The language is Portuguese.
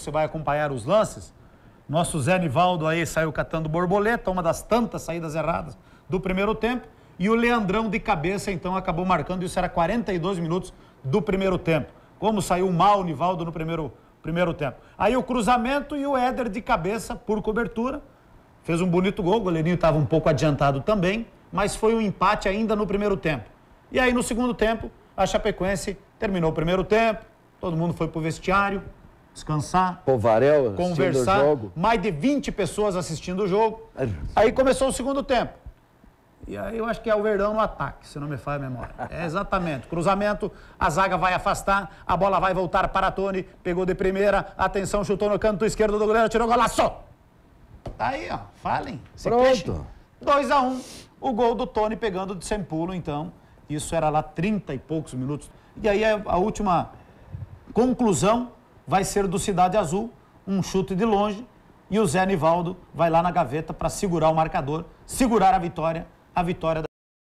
você vai acompanhar os lances. Nosso Zé Nivaldo aí saiu catando borboleta, uma das tantas saídas erradas do primeiro tempo. E o Leandrão de cabeça, então, acabou marcando. Isso era 42 minutos do primeiro tempo. Como saiu mal o Nivaldo no primeiro, primeiro tempo. Aí o cruzamento e o Éder de cabeça por cobertura. Fez um bonito gol, o goleirinho estava um pouco adiantado também, mas foi um empate ainda no primeiro tempo. E aí, no segundo tempo, a Chapecoense terminou o primeiro tempo, todo mundo foi para o vestiário, descansar, Povarel, conversar. Jogo. Mais de 20 pessoas assistindo o jogo. Aí começou o segundo tempo. E aí eu acho que é o Verdão no ataque, se não me falha a memória. É exatamente. Cruzamento, a zaga vai afastar, a bola vai voltar para Tony, pegou de primeira, atenção, chutou no canto esquerdo do goleiro, tirou o golaço. Tá aí, ó. Falem. Se Pronto. Queixem. 2 a 1 um, o gol do Tony pegando de sem pulo, então. Isso era lá 30 e poucos minutos. E aí a última conclusão vai ser do Cidade Azul, um chute de longe, e o Zé Nivaldo vai lá na gaveta para segurar o marcador, segurar a vitória, a vitória da